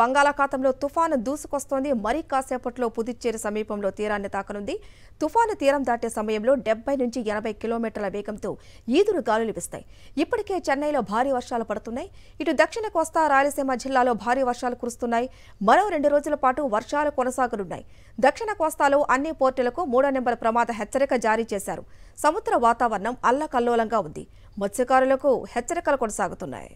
బంగాళాఖాతంలో తుఫాను దూసుకొస్తోంది మరి కాసేపట్లో పుదుచ్చేరి సమీపంలో తీరాన్ని తాకనుంది తుఫాను తీరం దాటే సమయంలో డెబ్బై నుంచి ఎనభై కిలోమీటర్ల వేగంతో ఈదురు గాలులు వీస్తాయి ఇప్పటికే చెన్నైలో భారీ వర్షాలు పడుతున్నాయి ఇటు దక్షిణ కోస్తా రాయలసీమ జిల్లాలో భారీ వర్షాలు కురుస్తున్నాయి మరో రెండు రోజుల పాటు వర్షాలు కొనసాగనున్నాయి దక్షిణ కోస్తాలో అన్ని పోర్టులకు మూడో నెంబర్ ప్రమాద హెచ్చరిక జారీ చేశారు సముద్ర వాతావరణం అల్లకల్లోలంగా ఉంది మత్స్యకారులకు హెచ్చరికలు కొనసాగుతున్నాయి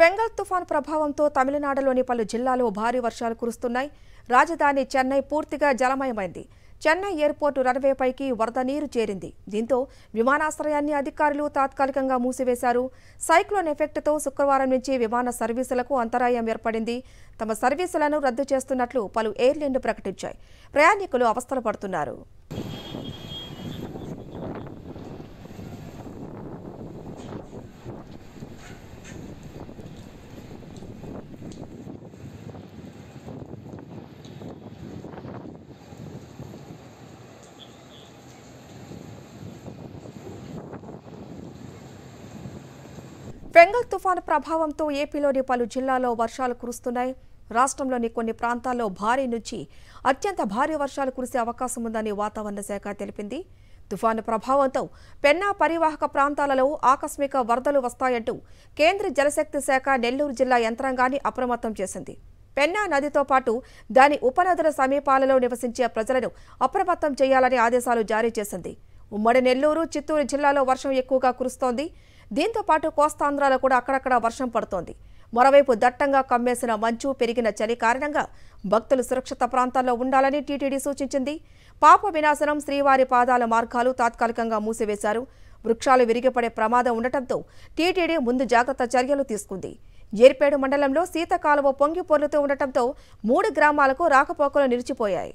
ఫెంగల్ తుఫాన్ ప్రభావంతో తమిళనాడులోని పలు జిల్లాలో భారీ వర్షాలు కురుస్తున్నాయి రాజధాని చెన్నై పూర్తిగా జలమయమైంది చెన్నై ఎయిర్పోర్టు రన్వేపైకి వరద నీరు చేరింది దీంతో విమానాశ్రయాన్ని అధికారులు తాత్కాలికంగా మూసివేశారు సైక్లోన్ ఎఫెక్ట్తో శుక్రవారం నుంచి విమాన సర్వీసులకు అంతరాయం ఏర్పడింది తమ సర్వీసులను రద్దు చేస్తున్నట్లు పలు ఎయిర్లైన్లు ప్రకటించాయి ప్రయాణికులు అవస్థలు పడుతున్నారు బెంగాల్ తుఫాను ప్రభావంతో ఏపీలోని పలు జిల్లాల్లో వర్షాలు కురుస్తున్నాయి రాష్ట్రంలోని కొన్ని ప్రాంతాల్లో భారీ నుంచి అత్యంత భారీ వర్షాలు కురిసే అవకాశం ఉందని వాతావరణ శాఖ తెలిపింది తుఫాను ప్రభావంతో పెన్నా పరివాహక ప్రాంతాలలో ఆకస్మిక వరదలు వస్తాయంటూ కేంద్ర జలశక్తి శాఖ నెల్లూరు జిల్లా యంత్రాంగాన్ని అప్రమత్తం చేసింది పెన్నా నదితో పాటు దాని ఉపనదుల సమీపాలలో నివసించే ప్రజలను అప్రమత్తం చేయాలని ఆదేశాలు జారీ చేసింది ఉమ్మడి నెల్లూరు చిత్తూరు జిల్లాలో వర్షం ఎక్కువగా కురుస్తోంది దీంతో పాటు కోస్తాంధ్రాలో కూడా అక్కడక్కడ వర్షం పడుతోంది మరోవైపు దట్టంగా కమ్మేసిన మంచు పెరిగిన చలి కారణంగా భక్తులు సురక్షిత ప్రాంతాల్లో ఉండాలని టీటీడీ సూచించింది పాప వినాశనం శ్రీవారి పాదాల మార్గాలు తాత్కాలికంగా మూసివేశారు వృక్షాలు విరిగిపడే ప్రమాదం ఉండటంతో టీటీడీ ముందు జాగ్రత్త చర్యలు తీసుకుంది ఏర్పేడు మండలంలో శీతకాలువ పొంగి ఉండటంతో మూడు గ్రామాలకు రాకపోకలు నిలిచిపోయాయి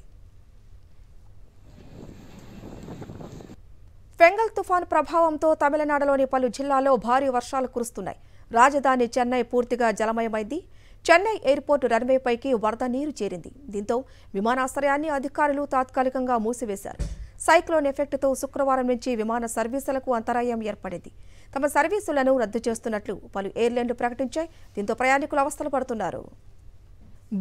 ఫెంగల్ తుఫాన్ ప్రభావంతో తమిళనాడులోని పలు జిల్లాల్లో భారీ వర్షాలు కురుస్తున్నాయి రాజధాని చెన్నై పూర్తిగా జలమయమైంది చెన్నై ఎయిర్పోర్టు రన్వేపైకి వరద నీరు చేరింది దీంతో విమానాశ్రయాన్ని అధికారులు తాత్కాలికంగా మూసివేశారు సైక్లోన్ ఎఫెక్ట్తో శుక్రవారం నుంచి విమాన సర్వీసులకు అంతరాయం ఏర్పడింది తమ సర్వీసులను రద్దు చేస్తున్నట్లు పలు ఎయిర్లైన్లు ప్రకటించాయి దీంతో ప్రయాణికులు అవస్థలు పడుతున్నారు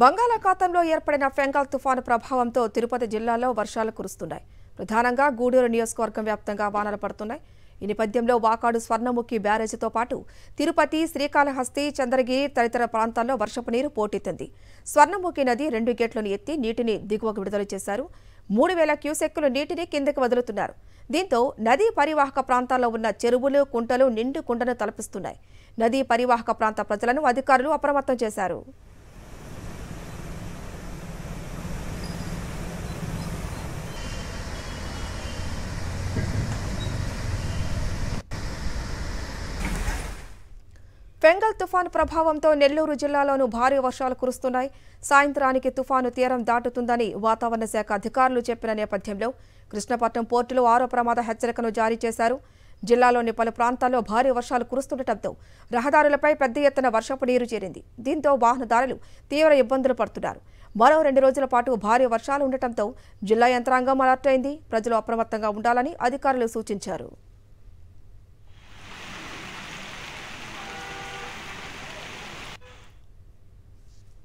బంగాళాఖాతంలో ఏర్పడిన ఫెంగాల్ తుఫాను ప్రభావంతో తిరుపతి జిల్లాలో వర్షాలు కురుస్తున్నాయి ప్రధానంగా గూడూరు నియోజకవర్గం వ్యాప్తంగా వానలు పడుతున్నాయి ఈ నేపథ్యంలో వాకాడు స్వర్ణముఖి బ్యారేజీతో పాటు తిరుపతి శ్రీకాళహస్తి చంద్రగిరి తదితర ప్రాంతాల్లో వర్షపు నీరు పోటెత్తింది స్వర్ణముఖి నది రెండు గేట్లను ఎత్తి నీటిని దిగువకు విడుదల చేశారు మూడు వేల క్యూసెక్కులు నీటిని కిందకి వదులుతున్నారు దీంతో నదీ పరివాహక ప్రాంతాల్లో ఉన్న చెరువులు కుంటలు నిండు కుండను తలపిస్తున్నాయి నదీ పరివాహక ప్రాంత ప్రజలను అధికారులు అప్రమత్తం చేశారు బెంగాల్ తుఫాను ప్రభావంతో నెల్లూరు జిల్లాలోనూ భారీ వర్షాలు కురుస్తున్నాయి సాయంత్రానికి తుఫాను తీరం దాటుతుందని వాతావరణ శాఖ అధికారులు చెప్పిన నేపథ్యంలో కృష్ణపట్నం పోర్టులో ఆరో ప్రమాద హెచ్చరికను జారీ చేశారు జిల్లాలోని పలు ప్రాంతాల్లో భారీ వర్షాలు కురుస్తుండటంతో రహదారులపై పెద్ద ఎత్తున వర్షపు నీరు చేరింది దీంతో వాహనదారులు తీవ్ర ఇబ్బందులు పడుతున్నారు మరో రెండు రోజుల పాటు భారీ వర్షాలు ఉండటంతో జిల్లా యంత్రాంగం అలర్ట్ అయింది ప్రజలు అప్రమత్తంగా ఉండాలని అధికారులు సూచించారు